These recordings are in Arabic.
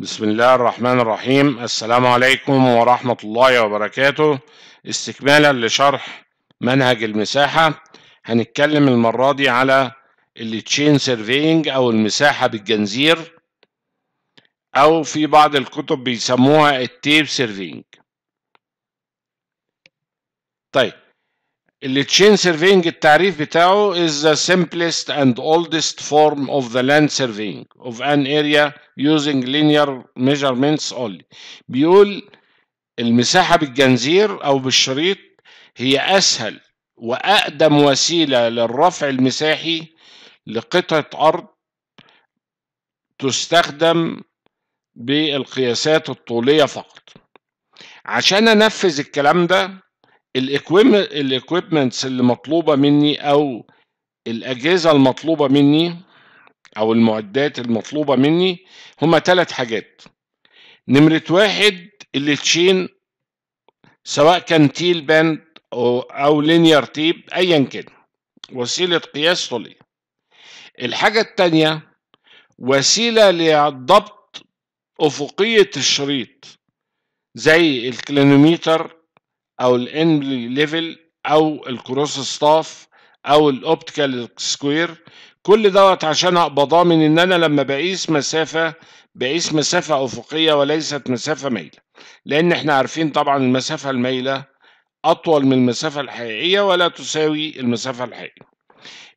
بسم الله الرحمن الرحيم السلام عليكم ورحمة الله وبركاته استكمالا لشرح منهج المساحة هنتكلم المرة دي على التشين سيرفينج أو المساحة بالجنزير أو في بعض الكتب بيسموها التيب سيرفينج طيب اللي تشين سيرفينج التعريف بتاعه is the simplest and oldest form of the land surveying of an area using linear measurements only بيقول المساحة بالجنزير أو بالشريط هي أسهل وأقدم وسيلة للرفع المساحي لقطعة أرض تستخدم بالقياسات الطولية فقط عشان أنفذ الكلام ده الاكويبمنتس اللي مطلوبه مني او الاجهزه المطلوبه مني او المعدات المطلوبه مني هما ثلاث حاجات نمره واحد التشين سواء كان تيل باند او, أو لينير تيب ايا كان وسيله قياس طولي الحاجه الثانيه وسيله لضبط افقيه الشريط زي الكلينوميتر او الانبلي ليفل او الكروس ستاف او الاوبتيكال سكوير كل دوت عشان ابقى ضامن ان انا لما بقيس مسافه بقيس مسافه افقيه وليست مسافه مايله لان احنا عارفين طبعا المسافه المايله اطول من المسافه الحقيقيه ولا تساوي المسافه الحقيقيه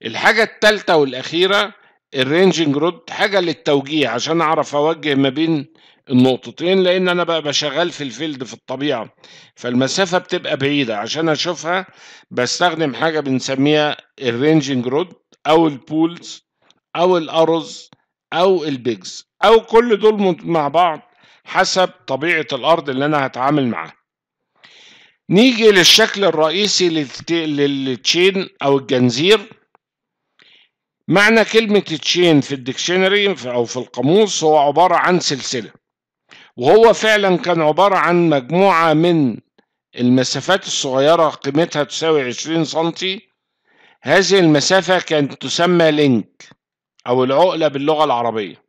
الحاجه الثالثه والاخيره الرينجنج رود حاجه للتوجيه عشان اعرف اوجه ما بين النقطتين لان انا بقى شغال في الفيلد في الطبيعه فالمسافه بتبقى بعيده عشان اشوفها بستخدم حاجه بنسميها الرينجنج رود او البولز او الارز او البيجز او كل دول مع بعض حسب طبيعه الارض اللي انا هتعامل معاها نيجي للشكل الرئيسي للتشين او الجنزير معنى كلمة تشين في الدكشنري أو في القاموس هو عبارة عن سلسلة وهو فعلا كان عبارة عن مجموعة من المسافات الصغيرة قيمتها تساوي 20 سنتي هذه المسافة كانت تسمى لينك أو العقلة باللغة العربية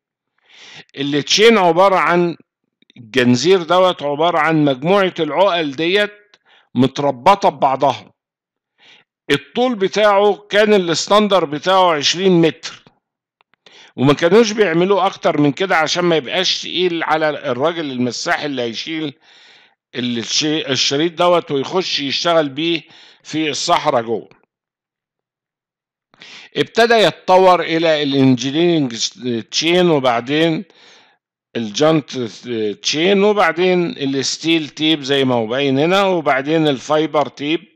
اللي تشين عبارة عن الجنزير دوت عبارة عن مجموعة العقل ديت متربطة ببعضها الطول بتاعه كان الاستاندر بتاعه 20 متر وما كانوش بيعملوه اكتر من كده عشان ما يبقاش تقيل على الراجل المساح اللي هيشيل الشريط دوت ويخش يشتغل بيه في الصحراء جوه ابتدى يتطور الى الانجينيرنج تشين وبعدين الجانت تشين وبعدين الستيل تيب زي ما هو باين هنا وبعدين الفايبر تيب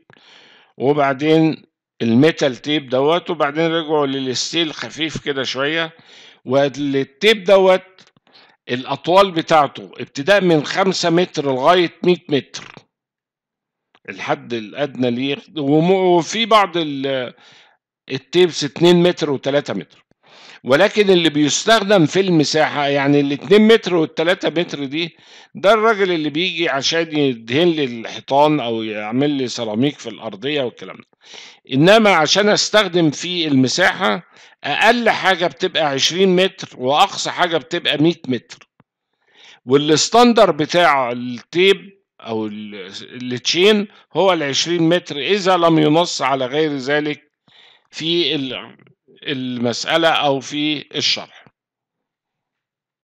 وبعدين الميتال تيب دوت وبعدين رجعوا للستيل خفيف كده شويه والتيب دوت الاطوال بتاعته ابتداء من خمسة متر لغايه مية متر الحد الادنى ليه وفي بعض التيبس اتنين متر وتلاتة متر ولكن اللي بيستخدم في المساحة يعني ال 2 متر وال 3 متر دي ده الراجل اللي بيجي عشان يدهن لي الحيطان أو يعمل لي سيراميك في الأرضية والكلام ده إنما عشان أستخدم في المساحة أقل حاجة بتبقى 20 متر وأقصى حاجة بتبقى 100 متر والستاندر بتاع التيب أو التشين هو ال 20 متر إذا لم ينص على غير ذلك في المسألة أو في الشرح